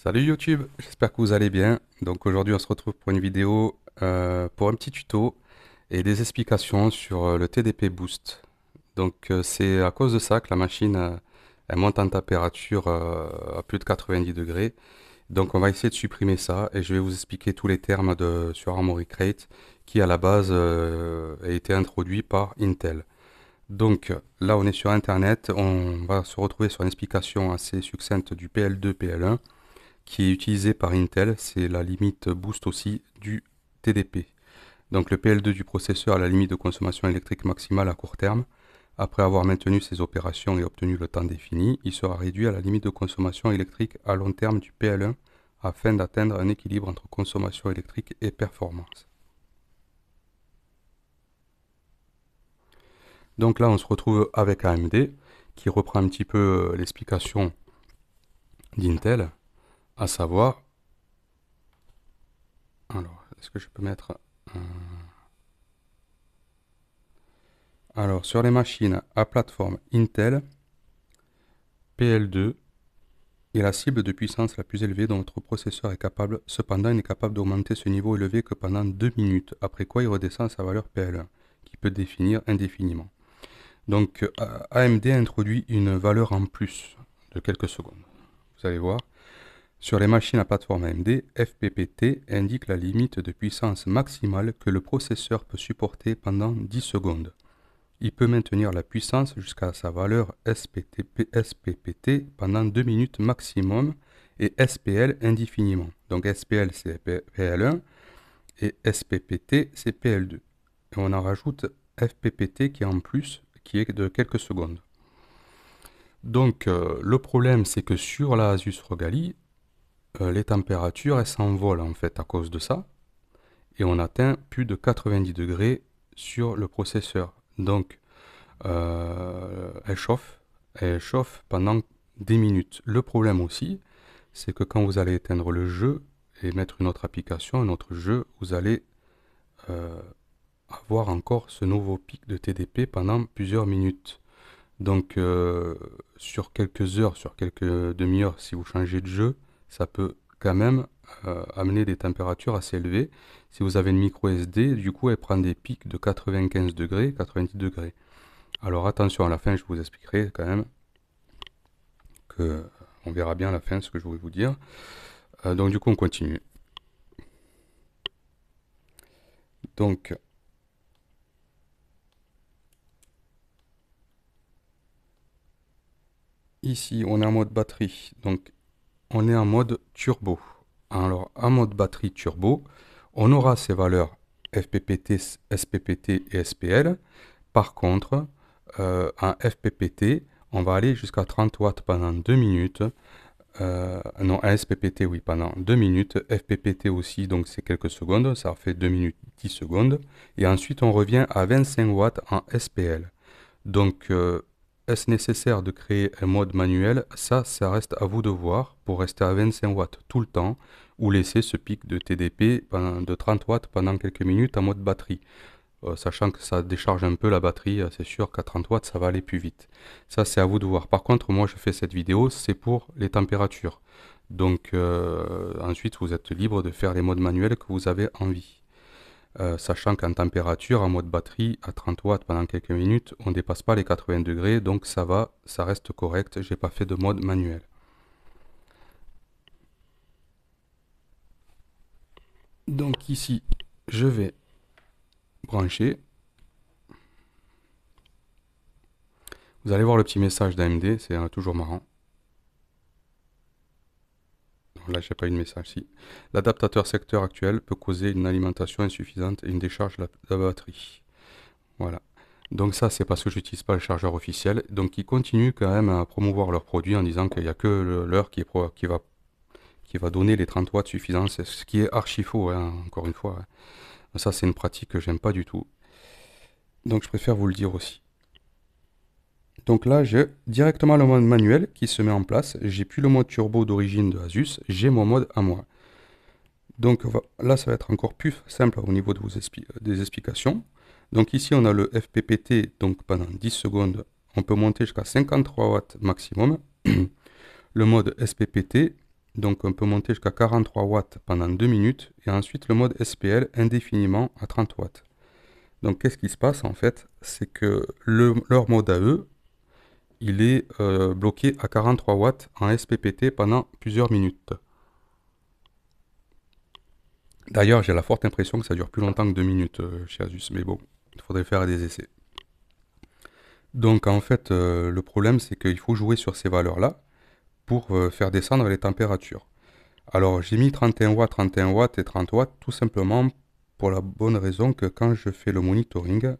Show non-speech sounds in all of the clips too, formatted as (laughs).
Salut YouTube, j'espère que vous allez bien. Donc aujourd'hui on se retrouve pour une vidéo, euh, pour un petit tuto et des explications sur euh, le TDP Boost. Donc euh, c'est à cause de ça que la machine elle monte en température à plus de 90 degrés. Donc on va essayer de supprimer ça et je vais vous expliquer tous les termes de, sur Armory Crate qui à la base a été introduit par Intel. Donc là on est sur internet, on va se retrouver sur une explication assez succincte du PL2, PL1 qui est utilisé par Intel, c'est la limite boost aussi du TDP. Donc le PL2 du processeur à la limite de consommation électrique maximale à court terme, après avoir maintenu ses opérations et obtenu le temps défini, il sera réduit à la limite de consommation électrique à long terme du PL1 afin d'atteindre un équilibre entre consommation électrique et performance. Donc là, on se retrouve avec AMD qui reprend un petit peu euh, l'explication d'Intel à savoir... Alors, est-ce que je peux mettre... alors, sur les machines à plateforme Intel, PL2 est la cible de puissance la plus élevée dont votre processeur est capable. Cependant, il n'est capable d'augmenter ce niveau élevé que pendant 2 minutes, après quoi il redescend à sa valeur PL1, qui peut définir indéfiniment. Donc, euh, AMD introduit une valeur en plus de quelques secondes. Vous allez voir. Sur les machines à plateforme AMD, FPPT indique la limite de puissance maximale que le processeur peut supporter pendant 10 secondes. Il peut maintenir la puissance jusqu'à sa valeur SPPT pendant 2 minutes maximum et SPL indéfiniment. Donc SPL c'est PL1 et SPPT c'est PL2. Et on en rajoute FPPT qui est en plus, qui est de quelques secondes. Donc euh, le problème c'est que sur la Asus Rogali, euh, les températures, s'envolent en fait à cause de ça. Et on atteint plus de 90 degrés sur le processeur. Donc, euh, elle chauffe. Elle chauffe pendant des minutes. Le problème aussi, c'est que quand vous allez éteindre le jeu et mettre une autre application, un autre jeu, vous allez euh, avoir encore ce nouveau pic de TDP pendant plusieurs minutes. Donc sur quelques heures, sur quelques demi-heures, si vous changez de jeu, ça peut quand même euh, amener des températures assez élevées. Si vous avez une micro SD, du coup, elle prend des pics de 95 degrés, 90 degrés. Alors attention, à la fin, je vous expliquerai quand même que on verra bien à la fin ce que je voulais vous dire. Euh, donc du coup, on continue. Donc, ici, on est en mode batterie. Donc, on est en mode turbo. Alors, en mode batterie turbo, on aura ces valeurs FPPT, SPPT et SPL. Par contre, euh, en FPPT, on va aller jusqu'à 30 watts pendant 2 minutes. Euh, non, un SPPT, oui, pendant 2 minutes. FPPT aussi, donc c'est quelques secondes. Ça fait 2 minutes 10 secondes. Et ensuite, on revient à 25 watts en SPL. Donc, euh, est-ce nécessaire de créer un mode manuel Ça, ça reste à vous de voir pour rester à 25 watts tout le temps ou laisser ce pic de TDP de 30 watts pendant quelques minutes en mode batterie. Euh, sachant que ça décharge un peu la batterie, euh, c'est sûr qu'à 30 watts ça va aller plus vite. Ça c'est à vous de voir. Par contre, moi je fais cette vidéo, c'est pour les températures. Donc euh, ensuite vous êtes libre de faire les modes manuels que vous avez envie. Euh, sachant qu'en température, en mode batterie, à 30 watts pendant quelques minutes, on ne dépasse pas les 80 degrés, donc ça va, ça reste correct, j'ai pas fait de mode manuel. Donc ici, je vais brancher. Vous allez voir le petit message d'AMD, c'est euh, toujours marrant là j'ai pas eu de message, si. L'adaptateur secteur actuel peut causer une alimentation insuffisante et une décharge de la, batterie. Voilà. Donc ça, c'est parce que j'utilise pas le chargeur officiel. Donc ils continuent quand même à promouvoir leurs produits en disant qu'il n'y a que l'heure qui, va, qui va donner les 30 watts suffisants. ce qui est archi faux, hein, encore une fois. Hein. Ça, c'est une pratique que j'aime pas du tout. Donc je préfère vous le dire aussi. Donc là, j'ai directement le mode manuel qui se met en place. J'ai plus le mode turbo d'origine de Asus, j'ai mon mode à moi. Donc là, ça va être encore plus simple au niveau de vos euh, des explications. Donc ici, on a le FPPT, donc pendant 10 secondes, on peut monter jusqu'à 53 watts maximum. (clears throat) le mode SPPT, donc on peut monter jusqu'à 43 watts pendant 2 minutes. Et ensuite, le mode SPL indéfiniment à 30 watts. Donc qu'est-ce qui se passe en fait C'est que leur mode à eux, il est euh, bloqué à 43 watts en SPPT pendant plusieurs minutes. D'ailleurs, j'ai la forte impression que ça dure plus longtemps que 2 minutes euh, chez Asus, mais bon, il faudrait faire des essais. Donc en fait, euh, le problème c'est qu'il faut jouer sur ces valeurs-là pour faire descendre les températures. Alors j'ai mis 31 watts, 31 watts et 30 watts tout simplement pour la bonne raison que quand je fais le monitoring,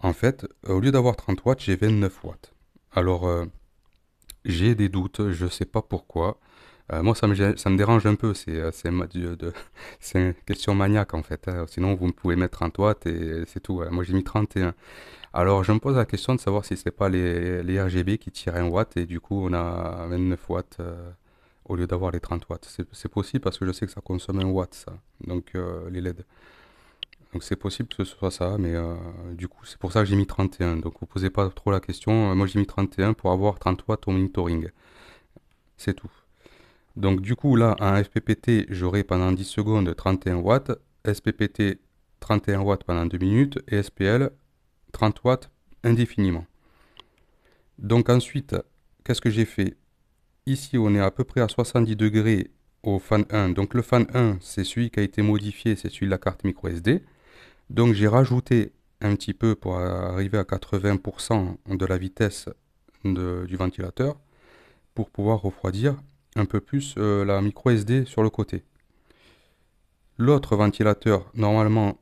en fait, euh, au lieu d'avoir 30 watts, j'ai 29 watts. Alors, euh, j'ai des doutes, je ne sais pas pourquoi. Euh, moi, ça me, ça me dérange un peu, c'est (laughs) une question maniaque en fait. Hein. Sinon, vous pouvez mettre 30 watts et c'est tout. Hein. Moi, j'ai mis 31. Alors, je me pose la question de savoir si ce n'est pas les, RGB qui tirent 1 watt et du coup, on a 29 watts au lieu d'avoir les 30 watts. C'est possible parce que je sais que ça consomme un watt, ça. Donc, les LED. Donc c'est possible que ce soit ça, mais euh, du coup, c'est pour ça que j'ai mis 31. Donc vous posez pas trop la question. Euh, moi, j'ai mis 31 pour avoir 30 watts au monitoring. C'est tout. Donc du coup, là, en FPPT, j'aurai pendant 10 secondes 31 watts. SPPT, 31 watts pendant 2 minutes. Et SPL, 30 watts indéfiniment. Donc ensuite, qu'est-ce que j'ai fait Ici, on est à peu près à 70 degrés au fan 1. Donc le fan 1, c'est celui qui a été modifié, c'est celui de la carte micro SD. Donc j'ai rajouté un petit peu pour arriver à 80% de la vitesse du ventilateur pour pouvoir refroidir un peu plus euh, la micro SD sur le côté. L'autre ventilateur, normalement,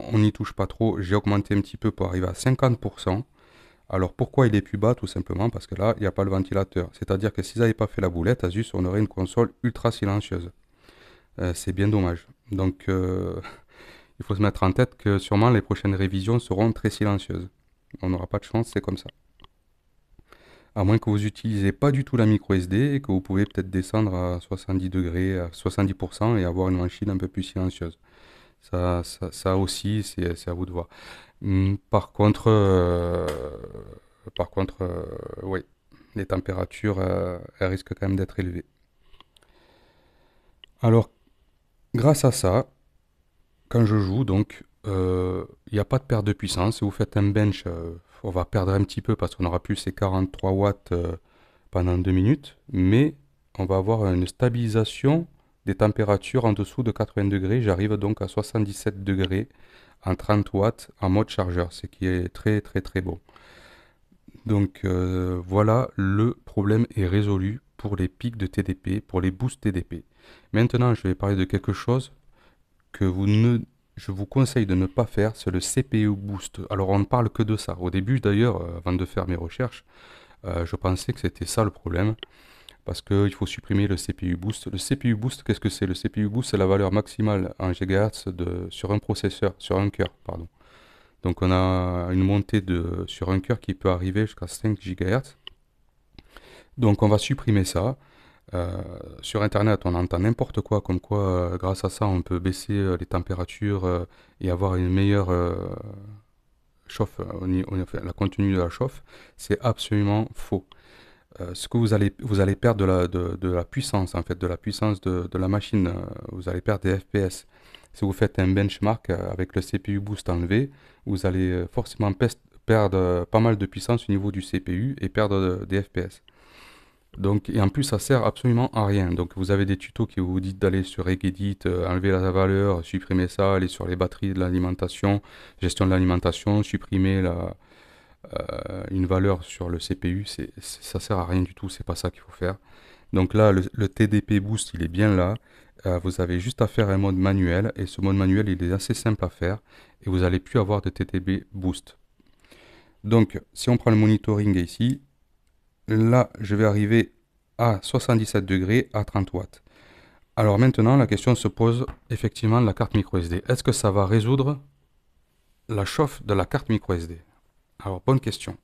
on n'y touche pas trop. J'ai augmenté un petit peu pour arriver à 50%. Alors pourquoi il est plus bas Tout simplement parce que là, il n'y a pas le ventilateur. C'est-à-dire que si s'ils n'avaient pas fait la boulette, Asus, on aurait une console ultra silencieuse. Euh, c'est bien dommage. Donc... Euh, il faut se mettre en tête que sûrement les prochaines révisions seront très silencieuses. On n'aura pas de chance, c'est comme ça. À moins que vous n'utilisez pas du tout la micro SD et que vous pouvez peut-être descendre à 70 degrés, à 70% et avoir une machine un peu plus silencieuse. Ça, ça, aussi, c'est à vous de voir. Hmm, par contre, euh, par contre, euh, oui, les températures, euh, elles risquent quand même d'être élevées. Alors, grâce à ça, quand je joue, donc, euh, il n'y a pas de perte de puissance. Vous faites un bench, euh, on va perdre un petit peu parce qu'on aura plus ces 43 watts euh, pendant deux minutes, mais on va avoir une stabilisation des températures en dessous de 80 degrés. J'arrive donc à 77 degrés en 30 watts en mode chargeur, ce qui est très très très bon. Donc voilà, le problème est résolu pour les pics de TDP, pour les boosts TDP. Maintenant, je vais parler de quelque chose que vous ne, je vous conseille de ne pas faire, c'est le CPU e Boost. Alors on ne parle que de ça. Au début d'ailleurs, euh, avant de faire mes recherches, euh, je pensais que c'était ça le problème. Parce qu'il faut supprimer le CPU Boost. Le CPU Boost, qu'est-ce que c'est Le CPU Boost, c'est la valeur maximale en GHz sur un processeur, sur un cœur, pardon. Donc on a une montée de, sur un cœur qui peut arriver jusqu'à 5 GHz. Donc on va supprimer ça. Euh, sur Internet, on entend n'importe quoi, comme quoi, euh, grâce à ça, on peut baisser euh, les températures et avoir une meilleure chauffe, la continuité de la chauffe. C'est absolument faux. ce que vous allez, vous allez perdre de la, la puissance, en fait, de la puissance de, de, la machine. Vous allez perdre des FPS. Si vous faites un benchmark avec le CPU boost enlevé, vous allez forcément perdre pas mal de puissance au niveau du CPU et perdre des FPS. Donc, et en plus, ça sert absolument à rien. Donc, vous avez des tutos qui vous disent d'aller sur regedit, euh, enlever la valeur, supprimer ça, aller sur les batteries de l'alimentation, gestion de l'alimentation, supprimer euh, une valeur sur le CPU. C'est, ça sert à rien du tout, c'est pas ça qu'il faut faire. Donc là, le, TDP Boost, il est bien là. Euh, vous avez juste à faire un mode manuel et ce mode manuel, il est assez simple à faire et vous n'allez plus avoir de TDP Boost. Donc, si on prend le monitoring ici, là je vais arriver à 77 degrés à 30 watts. Alors maintenant la question se pose effectivement de la carte micro SD. Est-ce que ça va résoudre la chauffe de la carte micro SD Alors bonne question.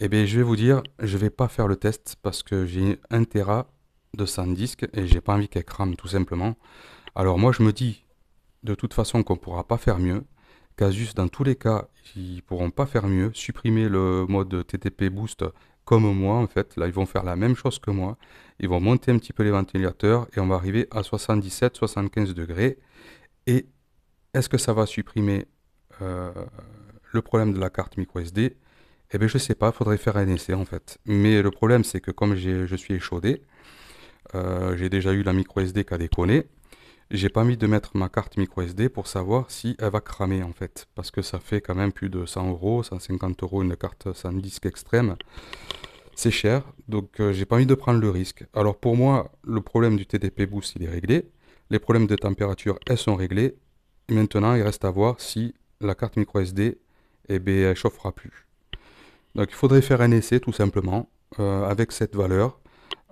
Eh bien je vais vous dire, je vais pas faire le test parce que j'ai un Tera de 100 disques et j'ai pas envie qu'elle crame tout simplement. Alors moi je me dis de toute façon qu'on pourra pas faire mieux. Casus dans tous les cas ils pourront pas faire mieux. Supprimer le mode TTP boost comme moi en fait. Là, ils vont faire la même chose que moi. Ils vont monter un petit peu les ventilateurs et on va arriver à 77-75 degrés. Et est-ce que ça va supprimer euh, le problème de la carte micro SD Eh bien, je ne sais pas, il faudrait faire un essai en fait. Mais le problème, c'est que comme je suis échaudé, euh, j'ai déjà eu la micro SD qui a déconné j'ai pas mis de mettre ma carte micro SD pour savoir si elle va cramer en fait. Parce que ça fait quand même plus de 100 euros, 150 euros une carte sans disque extrême. C'est cher, donc euh, j'ai pas envie de prendre le risque. Alors pour moi, le problème du TDP Boost il est réglé. Les problèmes de température, elles sont réglés. maintenant, il reste à voir si la carte micro SD et eh ben, elle chauffera plus. Donc il faudrait faire un essai tout simplement euh, avec cette valeur,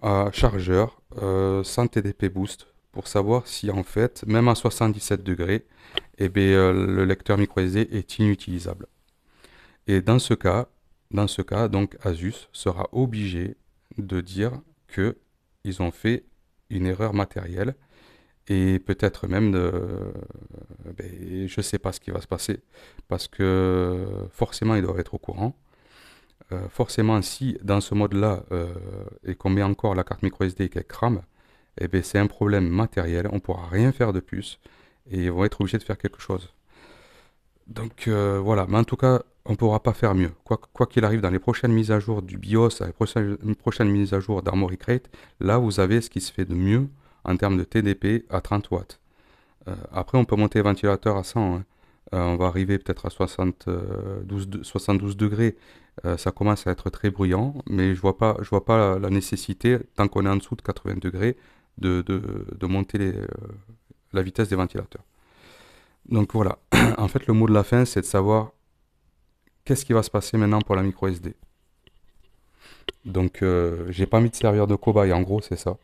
à chargeur, euh, sans TDP Boost, pour savoir si en fait, même à 77 degrés, et eh bien, euh, le lecteur micro-SD est inutilisable. Et dans ce cas, dans ce cas, donc Asus sera obligé de dire que ils ont fait une erreur matérielle et peut-être même de euh, ben, je sais pas ce qui va se passer parce que forcément ils doivent être au courant euh, forcément si dans ce mode là et qu'on met encore la carte micro SD et qu'elle crame eh ben, c'est un problème matériel, on ne pourra rien faire de plus, et ils vont être obligés de faire quelque chose. Donc euh, voilà, mais en tout cas, on ne pourra pas faire mieux. Quoi, qu'il arrive, dans les prochaines mises à jour du BIOS, dans les prochaines, mises à jour d'Armory Crate, là, vous avez ce qui se fait de mieux en termes de TDP à 30 watts. Euh, après, on peut monter les ventilateurs à 100. Hein. Euh, on va arriver peut-être à 72, 12 degrés. ça commence à être très bruyant, mais je ne vois pas, je vois pas la nécessité, tant qu'on est en dessous de 80 degrés, de, monter euh, la vitesse des ventilateurs. Donc voilà, (clears throat) en fait le mot de la fin c'est de savoir qu'est-ce qui va se passer maintenant pour la micro SD. Donc euh, j'ai pas mis de servir de cobaye, en gros c'est ça.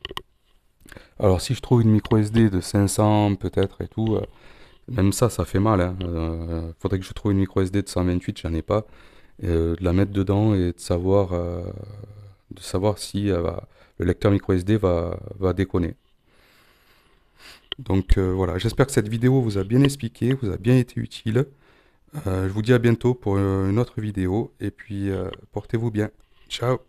Alors si je trouve une micro SD de 500 peut-être et tout, euh, même ça ça fait mal. Il hein. faudrait que je trouve une micro SD de 128, j'en ai pas. de la mettre dedans et de savoir, de savoir si elle va, le lecteur micro SD va, va déconner. Donc euh, voilà, j'espère que cette vidéo vous a bien expliqué, vous a bien été utile. Euh, je vous dis à bientôt pour euh, une autre vidéo et puis portez-vous bien. Ciao